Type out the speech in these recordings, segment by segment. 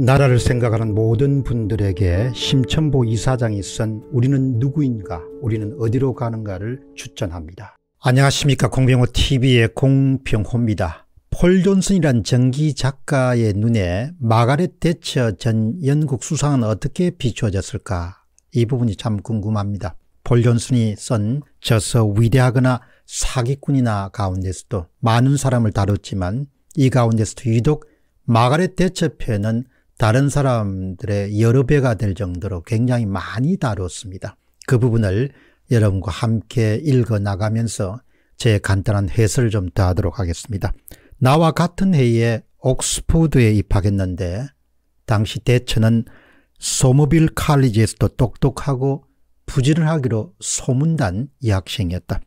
나라를 생각하는 모든 분들에게 심천보 이사장이 쓴 우리는 누구인가 우리는 어디로 가는가를 추천합니다. 안녕하십니까 공병호TV의 공병호입니다. 폴 존슨이란 전기 작가의 눈에 마가렛 대처 전 영국 수상은 어떻게 비추어졌을까 이 부분이 참 궁금합니다. 폴 존슨이 쓴 저서 위대하거나 사기꾼이나 가운데서도 많은 사람을 다뤘지만 이 가운데서도 유독 마가렛 대처 편은 다른 사람들의 여러 배가 될 정도로 굉장히 많이 다뤘습니다. 그 부분을 여러분과 함께 읽어 나가면서 제 간단한 해설을 좀 더하도록 하겠습니다. 나와 같은 해에 옥스포드에 입학했는데 당시 대처는 소모빌 칼리지에서도 똑똑하고 부지런하기로 소문난 이 학생이었다.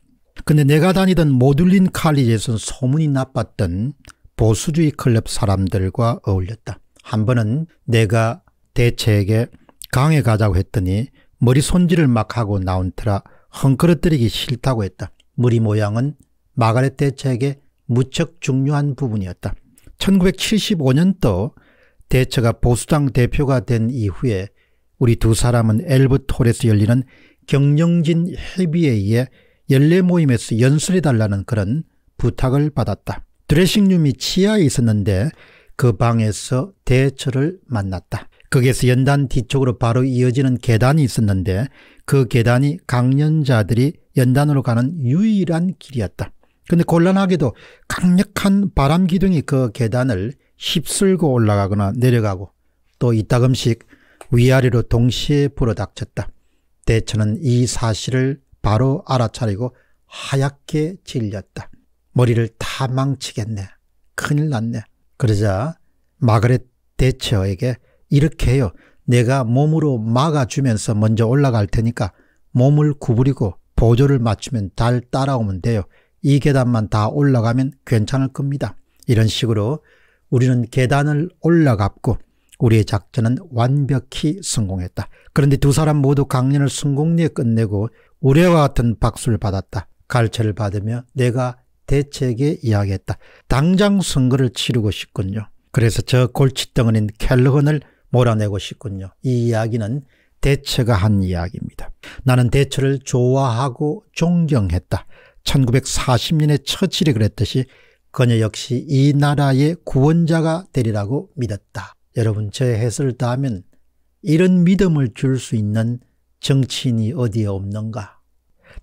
근데 내가 다니던 모듈린 칼리지에서는 소문이 나빴던 보수주의 클럽 사람들과 어울렸다. 한 번은 내가 대체에게 강에 가자고 했더니 머리 손질을 막 하고 나온 터라 헝클어뜨리기 싫다고 했다. 머리 모양은 마가렛 대처에게 무척 중요한 부분이었다. 1975년도 대처가 보수당 대표가 된 이후에 우리 두 사람은 엘브톨에서 열리는 경영진 협의에 의해 연례 모임에서 연설해달라는 그런 부탁을 받았다. 드레싱룸이 치아에 있었는데 그 방에서 대처를 만났다. 거기에서 연단 뒤쪽으로 바로 이어지는 계단이 있었는데 그 계단이 강연자들이 연단으로 가는 유일한 길이었다. 근데 곤란하게도 강력한 바람 기둥이 그 계단을 휩쓸고 올라가거나 내려가고 또 이따금씩 위아래로 동시에 불어닥쳤다. 대처는 이 사실을 바로 알아차리고 하얗게 질렸다. 머리를 다 망치겠네. 큰일 났네. 그러자 마그렛 대처에게 이렇게 해요. 내가 몸으로 막아주면서 먼저 올라갈 테니까 몸을 구부리고 보조를 맞추면 달 따라오면 돼요. 이 계단만 다 올라가면 괜찮을 겁니다. 이런 식으로 우리는 계단을 올라갔고 우리의 작전은 완벽히 성공했다. 그런데 두 사람 모두 강연을 성공리에 끝내고 우려와 같은 박수를 받았다. 가르를 받으며 내가 대책에 이야기했다. 당장 선거를 치르고 싶군요. 그래서 저 골칫덩어린 켈러건을 몰아내고 싶군요. 이 이야기는 대처가 한 이야기입니다. 나는 대처를 좋아하고 존경했다. 1940년에 처칠이 그랬듯이 그녀 역시 이 나라의 구원자가 되리라고 믿었다. 여러분 저의 해설을 다하면 이런 믿음을 줄 수 있는 정치인이 어디에 없는가.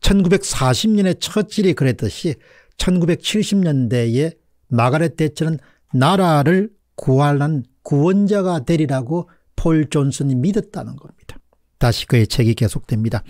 1940년에 처칠이 그랬듯이 1970년대에 마가렛 대처는 나라를 구할한 구원자가 되리라고 폴 존슨이 믿었다는 겁니다. 다시 그의 책이 계속됩니다.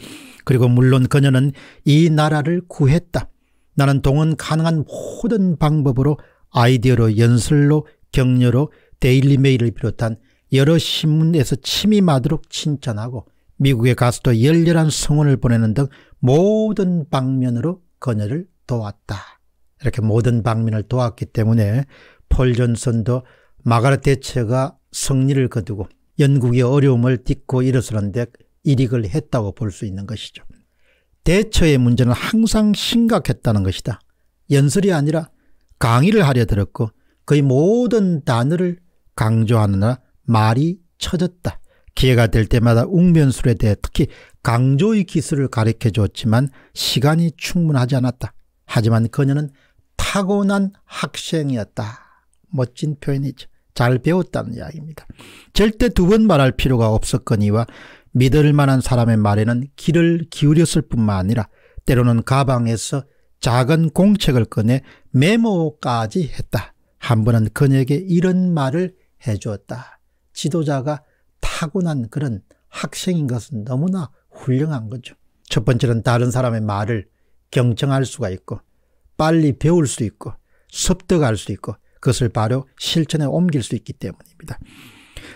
그리고 물론 그녀는 이 나라를 구했다. 나는 동원 가능한 모든 방법으로 아이디어로 연설로 격려로 데일리메일을 비롯한 여러 신문에서 침임하도록 칭찬하고 미국에가서도 열렬한 성원을 보내는 등 모든 방면으로 그녀를 도왔다. 이렇게 모든 방면을 도왔기 때문에 폴 존슨도 마가렛 대처가 승리를 거두고 영국의 어려움을 딛고 일어서는데 이익을 했다고 볼 수 있는 것이죠. 대처의 문제는 항상 심각했다는 것이다. 연설이 아니라 강의를 하려 들었고 거의 모든 단어를 강조하느라 말이 처졌다. 기회가 될 때마다 웅변술에 대해 특히 강조의 기술을 가르쳐 줬지만 시간이 충분하지 않았다. 하지만 그녀는 타고난 학생이었다. 멋진 표현이죠. 잘 배웠다는 이야기입니다. 절대 두 번 말할 필요가 없었거니와 믿을 만한 사람의 말에는 귀를 기울였을 뿐만 아니라 때로는 가방에서 작은 공책을 꺼내 메모까지 했다. 한 번은 그녀에게 이런 말을 해주었다. 지도자가 타고난 그런 학생인 것은 너무나 훌륭한 거죠. 첫 번째는 다른 사람의 말을 경청할 수가 있고 빨리 배울 수 있고 습득할 수 있고 그것을 바로 실천에 옮길 수 있기 때문입니다.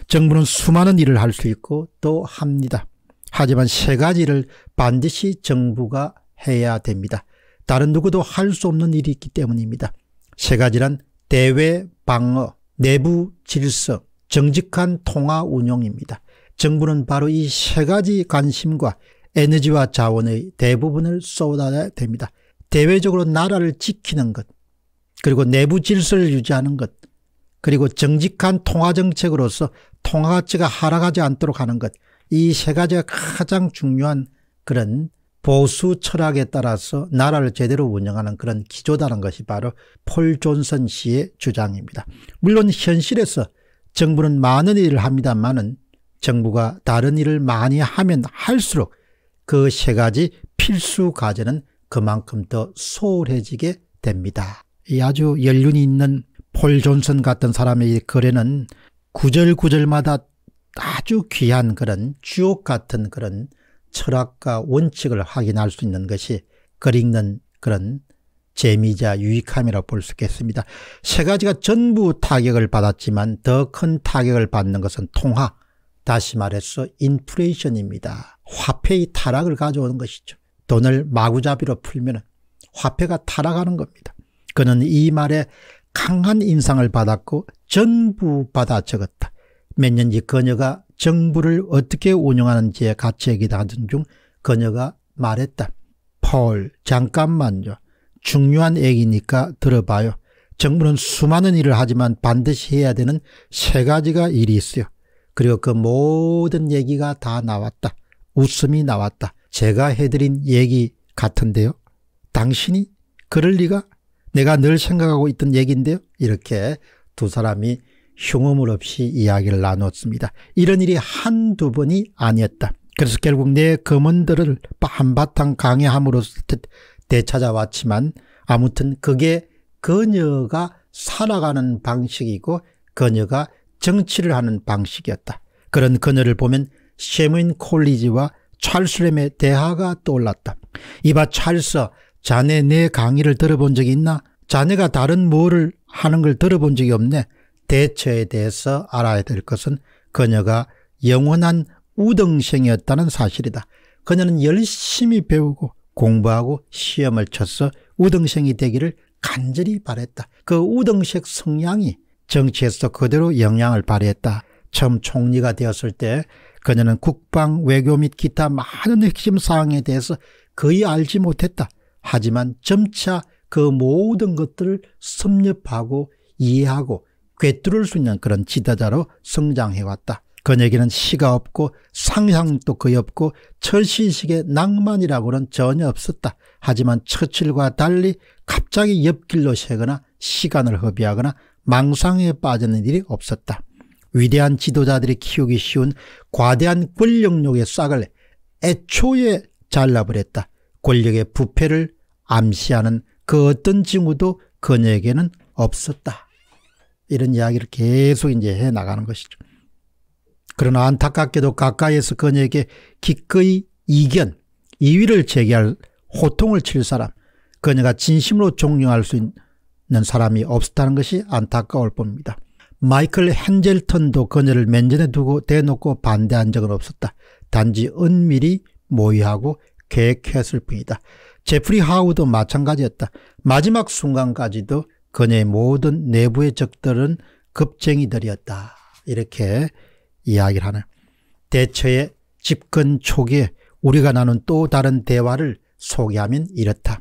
정부는 수많은 일을 할 수 있고 또 합니다. 하지만 세 가지를 반드시 정부가 해야 됩니다. 다른 누구도 할 수 없는 일이 있기 때문입니다. 세 가지란 대외 방어, 내부 질서, 정직한 통화 운영입니다. 정부는 바로 이 세 가지 관심과 에너지와 자원의 대부분을 쏟아야 됩니다. 대외적으로 나라를 지키는 것 그리고 내부 질서를 유지하는 것 그리고 정직한 통화정책으로서 통화가치가 하락하지 않도록 하는 것이 세 가지가 가장 중요한 그런 보수 철학에 따라서 나라를 제대로 운영하는 그런 기조다는 것이 바로 폴 존슨 씨의 주장입니다. 물론 현실에서 정부는 많은 일을 합니다만은 정부가 다른 일을 많이 하면 할수록 그 세 가지 필수 과제는 그만큼 더 소홀해지게 됩니다. 이 아주 연륜이 있는 폴 존슨 같은 사람의 거래는 구절구절마다 아주 귀한 그런 주옥 같은 그런 철학과 원칙을 확인할 수 있는 것이 글 읽는 그런 재미자 유익함이라고 볼 수 있겠습니다. 세 가지가 전부 타격을 받았지만 더 큰 타격을 받는 것은 통화, 다시 말해서 인플레이션입니다. 화폐의 타락을 가져오는 것이죠. 돈을 마구잡이로 풀면 화폐가 타락하는 겁니다. 그는 이 말에 강한 인상을 받았고 전부 받아 적었다. 몇년뒤 그녀가 정부를 어떻게 운영하는지에 같이 얘기하던 중 그녀가 말했다. 폴 잠깐만요. 중요한 얘기니까 들어봐요. 정부는 수많은 일을 하지만 반드시 해야 되는 세 가지가 일이 있어요. 그리고 그 모든 얘기가 다 나왔다. 웃음이 나왔다. 제가 해드린 얘기 같은데요. 당신이 그럴 리가? 내가 늘 생각하고 있던 얘기인데요. 이렇게 두 사람이 흉음을 없이 이야기를 나눴습니다. 이런 일이 한두 번이 아니었다. 그래서 결국 내검은들을 한바탕 강의함으로써 되찾아왔지만 아무튼 그게 그녀가 살아가는 방식이고 그녀가 정치를 하는 방식이었다. 그런 그녀를 보면 셰무인 콜리지와 찰스렘의 대하가 떠올랐다. 이봐 찰스 자네 내 강의를 들어본 적이 있나? 자네가 다른 뭐를 하는 걸 들어본 적이 없네. 대처에 대해서 알아야 될 것은 그녀가 영원한 우등생이었다는 사실이다. 그녀는 열심히 배우고 공부하고 시험을 쳐서 우등생이 되기를 간절히 바랬다. 그 우등색 성향이 정치에서 그대로 영향을 발휘했다. 처음 총리가 되었을 때 그녀는 국방, 외교 및 기타 많은 핵심 사항에 대해서 거의 알지 못했다. 하지만 점차 그 모든 것들을 섭렵하고 이해하고 꿰뚫을 수 있는 그런 지도자로 성장해왔다. 그녀에게는 시가 없고 상향도 거의 없고 철시식의 낭만이라고는 전혀 없었다. 하지만 처칠과 달리 갑자기 옆길로 새거나 시간을 허비하거나 망상에 빠지는 일이 없었다. 위대한 지도자들이 키우기 쉬운 과대한 권력욕의 싹을 애초에 잘라버렸다. 권력의 부패를 암시하는 그 어떤 징후도 그녀에게는 없었다. 이런 이야기를 계속 이제 해 나가는 것이죠. 그러나 안타깝게도 가까이에서 그녀에게 기꺼이 이견, 이의를 제기할 호통을 칠 사람, 그녀가 진심으로 존경할 수 있는 사람이 없었다는 것이 안타까울 겁니다. 마이클 헨젤턴도 그녀를 면전에 두고 대놓고 반대한 적은 없었다. 단지 은밀히 모의하고 계획했을 뿐이다. 제프리 하우도 마찬가지였다. 마지막 순간까지도 그녀의 모든 내부의 적들은 급쟁이들이었다. 이렇게 이야기를 하는 대처의 집권 초기에 우리가 나눈 또 다른 대화를 소개하면 이렇다.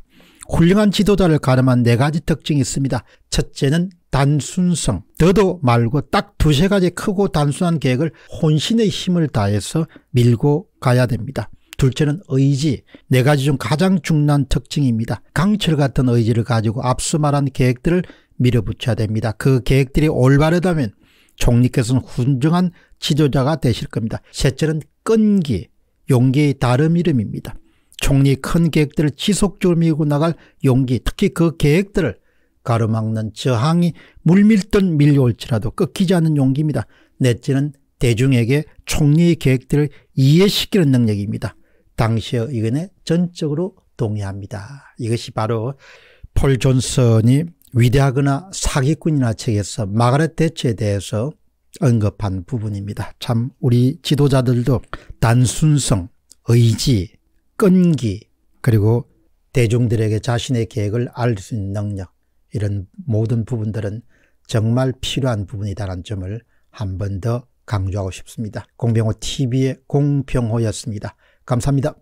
훌륭한 지도자를 가늠한 네 가지 특징이 있습니다. 첫째는 단순성, 더도 말고 딱 두세 가지 크고 단순한 계획을 혼신의 힘을 다해서 밀고 가야 됩니다. 둘째는 의지, 네 가지 중 가장 중요한 특징입니다. 강철 같은 의지를 가지고 앞서 말한 계획들을 밀어붙여야 됩니다. 그 계획들이 올바르다면 총리께서는 훈륭한 지도자가 되실 겁니다. 셋째는 끈기, 용기의 다른 이름입니다. 총리 큰 계획들을 지속적으로 밀고 나갈 용기, 특히 그 계획들을 가로막는 저항이 물밀듯 밀려올지라도 꺾이지 않는 용기입니다. 넷째는 대중에게 총리의 계획들을 이해시키는 능력입니다. 당시의 의견에 전적으로 동의합니다. 이것이 바로 폴 존슨이 위대하거나 사기꾼이나 책에서 마가렛 대처에 대해서 언급한 부분입니다. 참 우리 지도자들도 단순성, 의지, 끈기 그리고 대중들에게 자신의 계획을 알수 있는 능력 이런 모든 부분들은 정말 필요한 부분이다라는 점을 한 번 더 강조하고 싶습니다. 공병호 TV의 공병호였습니다. 감사합니다.